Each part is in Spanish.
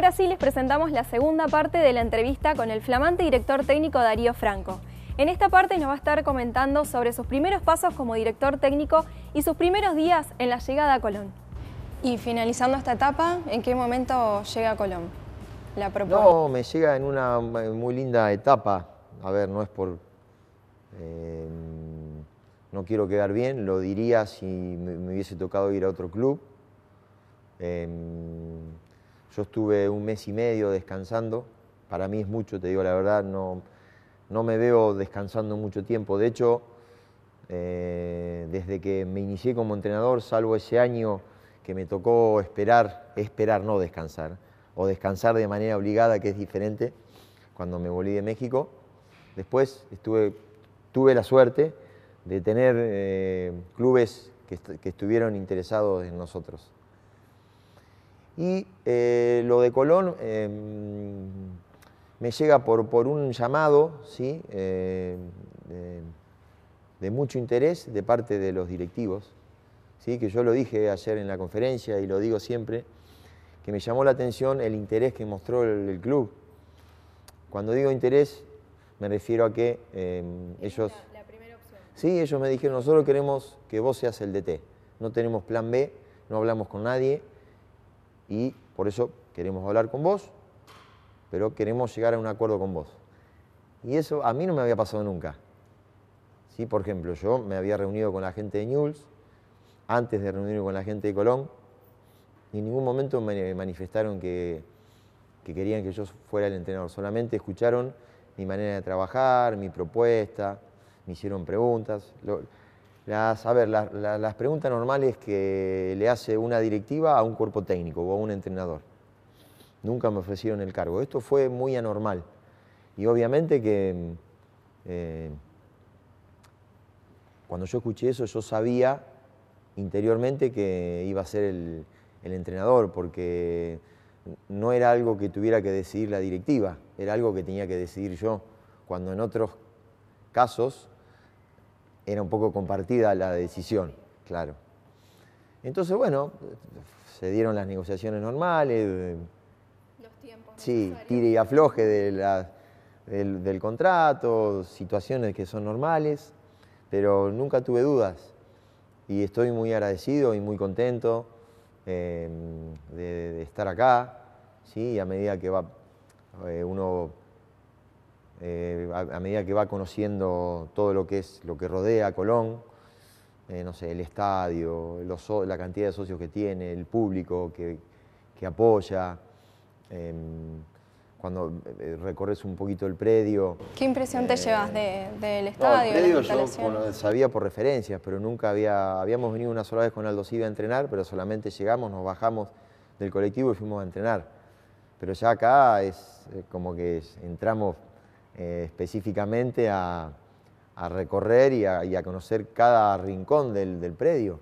Ahora sí les presentamos la segunda parte de la entrevista con el flamante director técnico Darío Franco. En esta parte nos va a estar comentando sobre sus primeros pasos como director técnico y sus primeros días en la llegada a Colón. Y finalizando esta etapa, ¿en qué momento llega a Colón? La propuesta. No, me llega en una muy linda etapa. A ver, no es por... Em, no quiero quedar bien, lo diría si me, hubiese tocado ir a otro club. Em, yo estuve un mes y medio descansando, para mí es mucho, te digo la verdad, no, me veo descansando mucho tiempo. De hecho, eh, desde que me inicié como entrenador, salvo ese año que me tocó esperar, esperar no descansar, o descansar de manera obligada, que es diferente, cuando me volví de México, después estuve, tuve la suerte de tener eh, clubes que estuvieron interesados en nosotros. Y eh, lo de Colón em, me llega por, por un llamado ¿sí? Em, de, mucho interés de parte de los directivos, ¿sí? que yo lo dije ayer en la conferencia y lo digo siempre, que me llamó la atención el interés que mostró el, club. Cuando digo interés, me refiero a que em, ellos... la primera opción. Sí, ellos me dijeron, nosotros queremos que vos seas el DT, no tenemos plan B, no hablamos con nadie y por eso queremos hablar con vos, pero queremos llegar a un acuerdo con vos. Y eso a mí no me había pasado nunca. ¿Sí? Por ejemplo, yo me había reunido con la gente de Newell's antes de reunirme con la gente de Colón y en ningún momento me manifestaron que, querían que yo fuera el entrenador, solamente escucharon mi manera de trabajar, mi propuesta, me hicieron preguntas. Las, a ver, las, preguntas normales que le hace una directiva a un cuerpo técnico o a un entrenador. Nunca me ofrecieron el cargo. Esto fue muy anormal. Y obviamente que eh, cuando yo escuché eso, yo sabía interiormente que iba a ser el entrenador, porque no era algo que tuviera que decidir la directiva, era algo que tenía que decidir yo, cuando en otros casos era un poco compartida la decisión, claro. Entonces, bueno, se dieron las negociaciones normales. Eh, Los tiempos. Sí, tire y afloje de del, contrato, situaciones que son normales, pero nunca tuve dudas. Y estoy muy agradecido y muy contento eh, de, estar acá, ¿sí? Y a medida que va eh, uno eh, a, medida que va conociendo todo lo que es lo que rodea Colón, eh, no sé, el estadio, la cantidad de socios que tiene, el público que, apoya, em, cuando eh, recorres un poquito el predio. ¿Qué impresión te llevas del estadio? el predio yo sabía por referencias, pero nunca había, habíamos venido una sola vez con Aldo Silva a entrenar, pero solamente llegamos, nos bajamos del colectivo y fuimos a entrenar. Pero ya acá es como que entramos eh, específicamente a, recorrer y a, conocer cada rincón del, predio.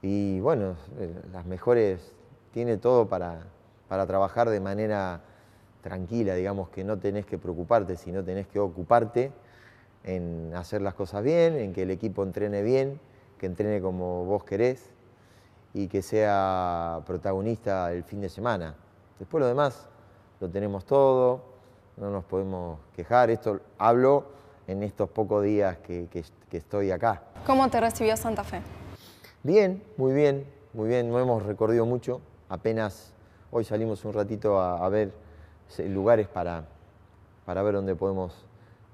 Y bueno, eh, las mejores, tiene todo para, para trabajar de manera tranquila, digamos que no tenés que preocuparte, sino tenés que ocuparte en hacer las cosas bien, en que el equipo entrene bien, que entrene como vos querés y que sea protagonista el fin de semana. Después lo demás lo tenemos todo, no nos podemos quejar. Esto hablo en estos pocos días que, estoy acá. ¿Cómo te recibió Santa Fe? Bien, muy bien, muy bien. No hemos recorrido mucho. Apenas hoy salimos un ratito a, ver eh, lugares para, para ver dónde podemos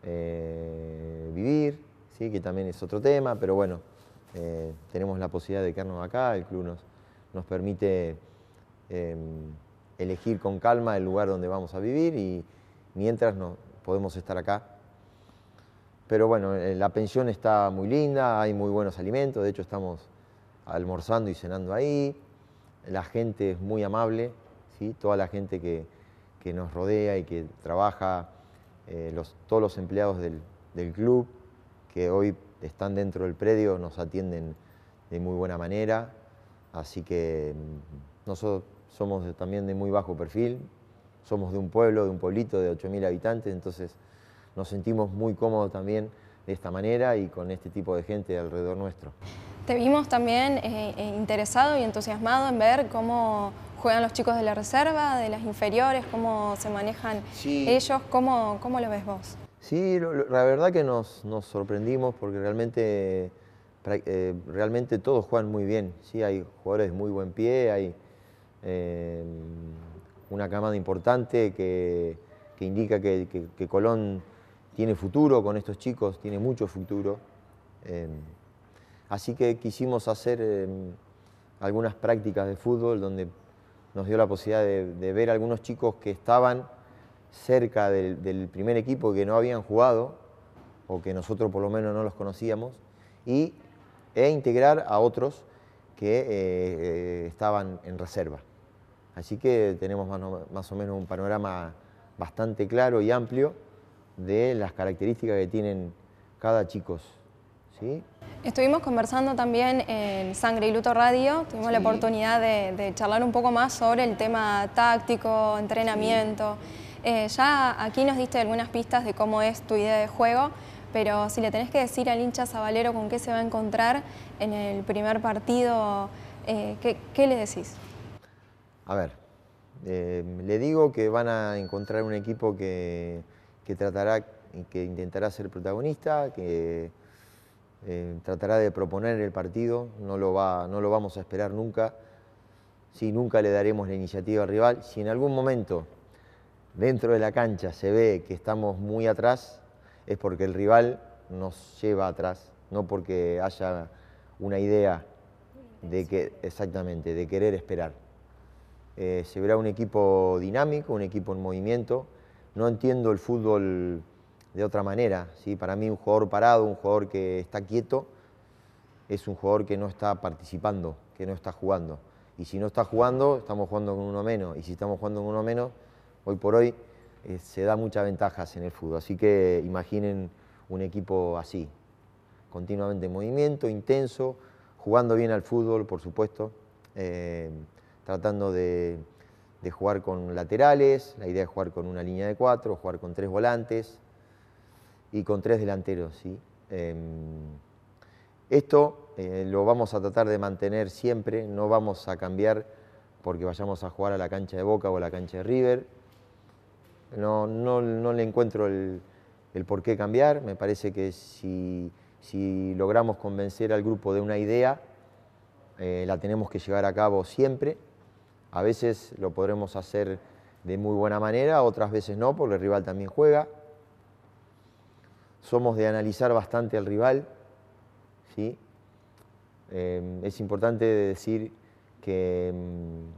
eh, vivir, ¿sí? que también es otro tema, pero bueno, eh, tenemos la posibilidad de quedarnos acá, el club nos, nos permite em, elegir con calma el lugar donde vamos a vivir y, mientras no podemos estar acá. Pero bueno, eh, la pensión está muy linda, hay muy buenos alimentos, de hecho estamos almorzando y cenando ahí, la gente es muy amable, ¿sí? toda la gente que, nos rodea y que trabaja, eh, los, todos los empleados del, del, club que hoy están dentro del predio nos atienden de muy buena manera, así que mm, nosotros somos también de muy bajo perfil, somos de un pueblo, de un pueblito de 8.000 habitantes, entonces nos sentimos muy cómodos también de esta manera y con este tipo de gente alrededor nuestro. Te vimos también eh, eh, interesado y entusiasmado en ver cómo juegan los chicos de la reserva, de las inferiores, cómo se manejan ellos, ¿Cómo, ¿cómo lo ves vos? Sí, la verdad que nos, sorprendimos porque realmente, eh, realmente todos juegan muy bien, ¿sí? hay jugadores de muy buen pie, hay una camada importante que, indica que, Colón tiene futuro con estos chicos, tiene mucho futuro. Em, así que quisimos hacer em, algunas prácticas de fútbol donde nos dio la posibilidad de, ver algunos chicos que estaban cerca del, primer equipo que no habían jugado, o que nosotros por lo menos no los conocíamos, y, e integrar a otros que eh, eh, estaban en reserva. Así que tenemos más, o menos un panorama bastante claro y amplio de las características que tienen cada chicos. Estuvimos conversando también en Sangre y Luto Radio, tuvimos la oportunidad de, charlar un poco más sobre el tema táctico, entrenamiento. Eh, ya aquí nos diste algunas pistas de cómo es tu idea de juego, pero si le tenés que decir al hincha Zabalero con qué se va a encontrar en el primer partido, eh, ¿qué le decís? a ver, eh, le digo que van a encontrar un equipo que, tratará que intentará ser protagonista, que eh, tratará de proponer el partido, no lo, va, no lo vamos a esperar nunca, Si nunca le daremos la iniciativa al rival. Si en algún momento dentro de la cancha se ve que estamos muy atrás, es porque el rival nos lleva atrás, no porque haya una idea de que, exactamente, de querer esperar. Eh, se verá un equipo dinámico, un equipo en movimiento. No entiendo el fútbol de otra manera. ¿sí? Para mí un jugador parado, un jugador que está quieto, es un jugador que no está participando, que no está jugando. Y si no está jugando, estamos jugando con uno menos. Y si estamos jugando con uno menos, hoy por hoy eh, se da muchas ventajas en el fútbol. Así que imaginen un equipo así, continuamente en movimiento, intenso, jugando bien al fútbol, por supuesto. Eh, tratando de, jugar con laterales, la idea es jugar con una línea de cuatro, jugar con tres volantes y con tres delanteros. Em, esto eh, lo vamos a tratar de mantener siempre, no vamos a cambiar porque vayamos a jugar a la cancha de Boca o a la cancha de River. No, no, no le encuentro el, por qué cambiar, me parece que si, logramos convencer al grupo de una idea, eh, la tenemos que llevar a cabo siempre a veces lo podremos hacer de muy buena manera, otras veces no, porque el rival también juega. Somos de analizar bastante al rival. ¿sí? Em, es importante decir que em,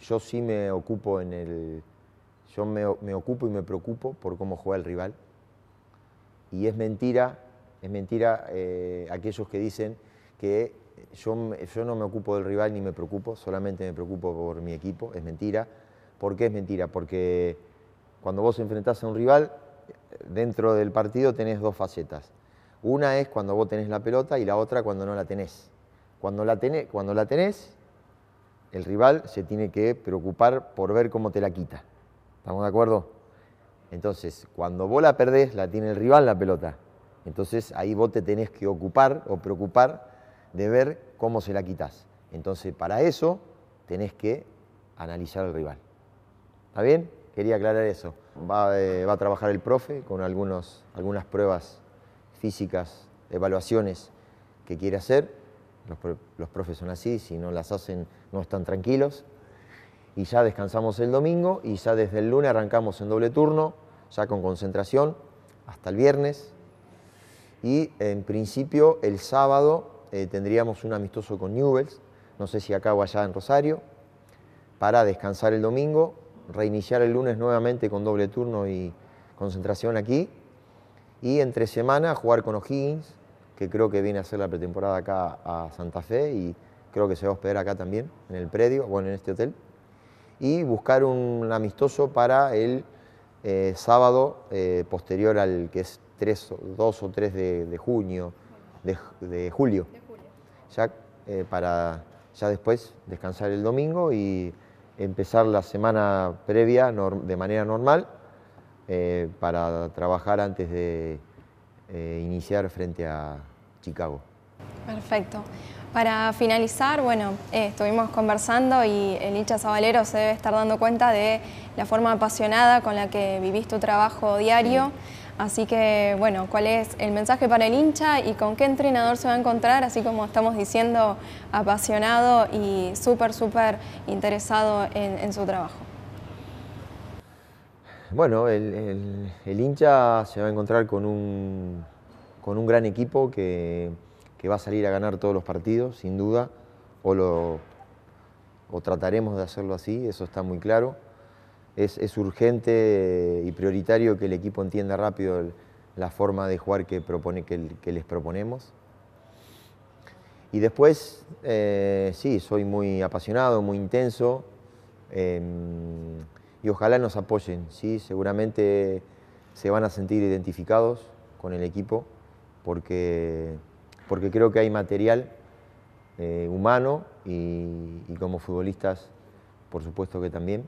yo sí me ocupo en el. Yo me, ocupo y me preocupo por cómo juega el rival. Y es mentira, es mentira eh, aquellos que dicen que yo, no me ocupo del rival ni me preocupo, solamente me preocupo por mi equipo, es mentira. ¿Por qué es mentira? Porque cuando vos enfrentás a un rival, dentro del partido tenés dos facetas. Una es cuando vos tenés la pelota y la otra cuando no la tenés. Cuando la tenés, cuando la tenés el rival se tiene que preocupar por ver cómo te la quita. ¿Estamos de acuerdo? Entonces, cuando vos la perdés, la tiene el rival la pelota. Entonces ahí vos te tenés que ocupar o preocupar de ver cómo se la quitas. Entonces, para eso tenés que analizar al rival. ¿Está bien? Quería aclarar eso. Va, eh, a trabajar el profe con algunas pruebas físicas, evaluaciones que quiere hacer. Los, los profes son así, si no las hacen no están tranquilos. Y ya descansamos el domingo y ya desde el lunes arrancamos en doble turno, ya con concentración, hasta el viernes. Y en principio el sábado eh, tendríamos un amistoso con Newells, no sé si acá o allá en Rosario, para descansar el domingo, reiniciar el lunes nuevamente con doble turno y concentración aquí, y entre semana jugar con O'Higgins, que creo que viene a hacer la pretemporada acá a Santa Fe y creo que se va a hospedar acá también, en el predio, bueno, en este hotel, y buscar un amistoso para el eh, sábado eh, posterior al que es 2 o 3 de, junio, de julio. Eh, para ya después descansar el domingo y empezar la semana previa de manera normal eh, para trabajar antes de eh, iniciar frente a Chicago. Perfecto. Para finalizar, bueno, estuvimos conversando y Elicha Zabalero se debe estar dando cuenta de la forma apasionada con la que vivís tu trabajo diario. Así que, bueno, ¿cuál es el mensaje para el hincha y con qué entrenador se va a encontrar? Así como estamos diciendo, apasionado y súper, súper interesado en, su trabajo. Bueno, el, hincha se va a encontrar con un, gran equipo que, va a salir a ganar todos los partidos, sin duda, o, lo, o trataremos de hacerlo así, eso está muy claro es, urgente y prioritario que el equipo entienda rápido la forma de jugar que, propone, que, les proponemos. Y después, eh, sí, soy muy apasionado, muy intenso, em, y ojalá nos apoyen, ¿sí? seguramente se van a sentir identificados con el equipo, porque, creo que hay material eh, humano y como futbolistas, por supuesto que también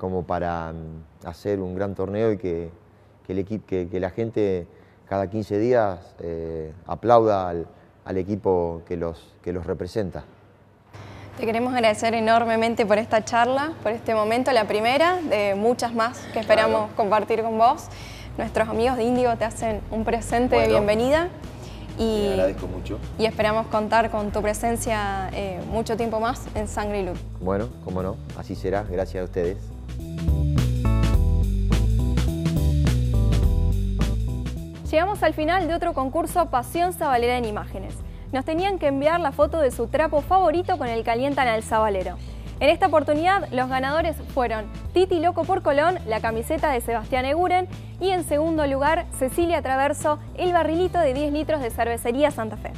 como para mm, hacer un gran torneo y que, el equipo, que, la gente cada 15 días eh, aplauda al, equipo que los, que los representa. Te queremos agradecer enormemente por esta charla, por este momento, la primera de muchas más que esperamos compartir con vos. Nuestros amigos de Indigo te hacen un presente de bienvenida. Y, mucho. Y esperamos contar con tu presencia eh, mucho tiempo más en Sangre y Luz. Bueno, cómo no, así será, gracias a ustedes. Llegamos al final de otro concurso Pasión Sabalera en Imágenes. Nos tenían que enviar la foto de su trapo favorito con el que al sabalero. En esta oportunidad, los ganadores fueron Titi Loco por Colón, la camiseta de Sebastián Eguren, y en segundo lugar, Cecilia Traverso, el barrilito de 10 litros de cervecería Santa Fe.